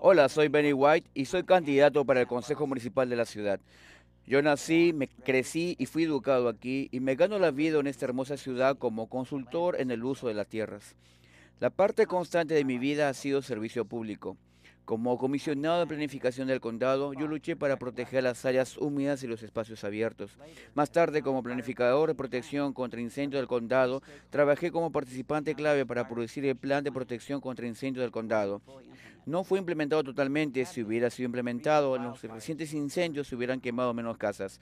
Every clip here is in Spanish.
Hola, soy Benny White y soy candidato para el Consejo Municipal de la ciudad. Yo nací, me crecí y fui educado aquí y me gano la vida en esta hermosa ciudad como consultor en el uso de las tierras. La parte constante de mi vida ha sido servicio público. Como comisionado de planificación del condado, yo luché para proteger las áreas húmedas y los espacios abiertos. Más tarde, como planificador de protección contra incendios del condado, trabajé como participante clave para producir el plan de protección contra incendios del condado no fue implementado totalmente. Si hubiera sido implementado, en los recientes incendios se hubieran quemado menos casas.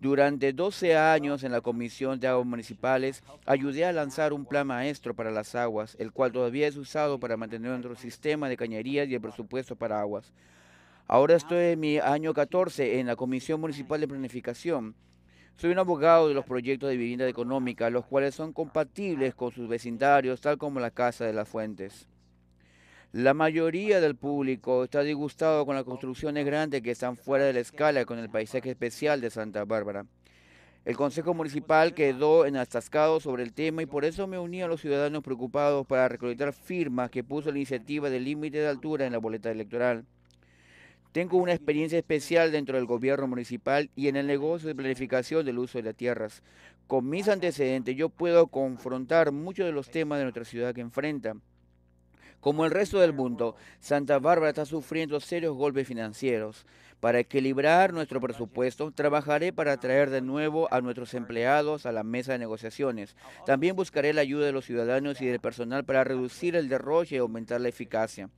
Durante 12 años en la Comisión de Aguas Municipales, ayudé a lanzar un plan maestro para las aguas, el cual todavía es usado para mantener nuestro sistema de cañerías y el presupuesto para aguas. Ahora estoy en mi año 14 en la Comisión Municipal de Planificación. Soy un abogado de los proyectos de vivienda económica, los cuales son compatibles con sus vecindarios, tal como la Casa de las Fuentes. La mayoría del público está disgustado con las construcciones grandes que están fuera de la escala con el paisaje especial de Santa Bárbara. El Consejo Municipal quedó atascado sobre el tema y por eso me uní a los ciudadanos preocupados para recolectar firmas que puso la iniciativa del límite de altura en la boleta electoral. Tengo una experiencia especial dentro del gobierno municipal y en el negocio de planificación del uso de las tierras. Con mis antecedentes yo puedo confrontar muchos de los temas de nuestra ciudad que enfrenta. Como el resto del mundo, Santa Bárbara está sufriendo serios golpes financieros. Para equilibrar nuestro presupuesto, trabajaré para traer de nuevo a nuestros empleados a la mesa de negociaciones. También buscaré la ayuda de los ciudadanos y del personal para reducir el derroche y aumentar la eficacia.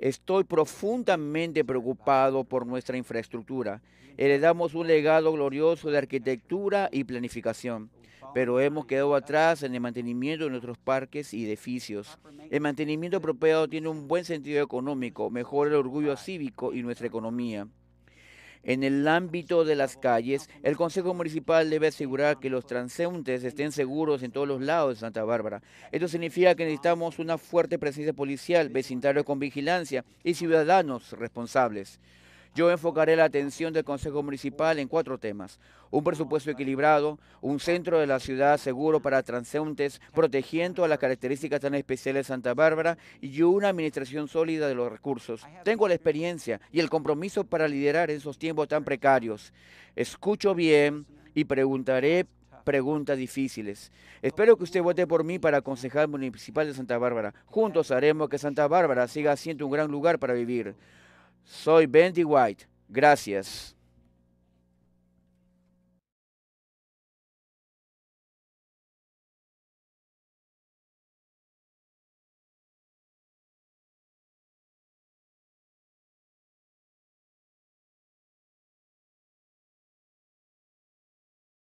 Estoy profundamente preocupado por nuestra infraestructura. Heredamos un legado glorioso de arquitectura y planificación, pero hemos quedado atrás en el mantenimiento de nuestros parques y edificios. El mantenimiento apropiado tiene un buen sentido económico, mejora el orgullo cívico y nuestra economía. En el ámbito de las calles, el Consejo Municipal debe asegurar que los transeúntes estén seguros en todos los lados de Santa Bárbara. Esto significa que necesitamos una fuerte presencia policial, vecindarios con vigilancia y ciudadanos responsables. Yo enfocaré la atención del Consejo Municipal en cuatro temas. Un presupuesto equilibrado, un centro de la ciudad seguro para transeúntes, protegiendo a las características tan especiales de Santa Bárbara y una administración sólida de los recursos. Tengo la experiencia y el compromiso para liderar en esos tiempos tan precarios. Escucho bien y preguntaré preguntas difíciles. Espero que usted vote por mí para concejal municipal de Santa Bárbara. Juntos haremos que Santa Bárbara siga siendo un gran lugar para vivir. Soy Bendy White. Gracias.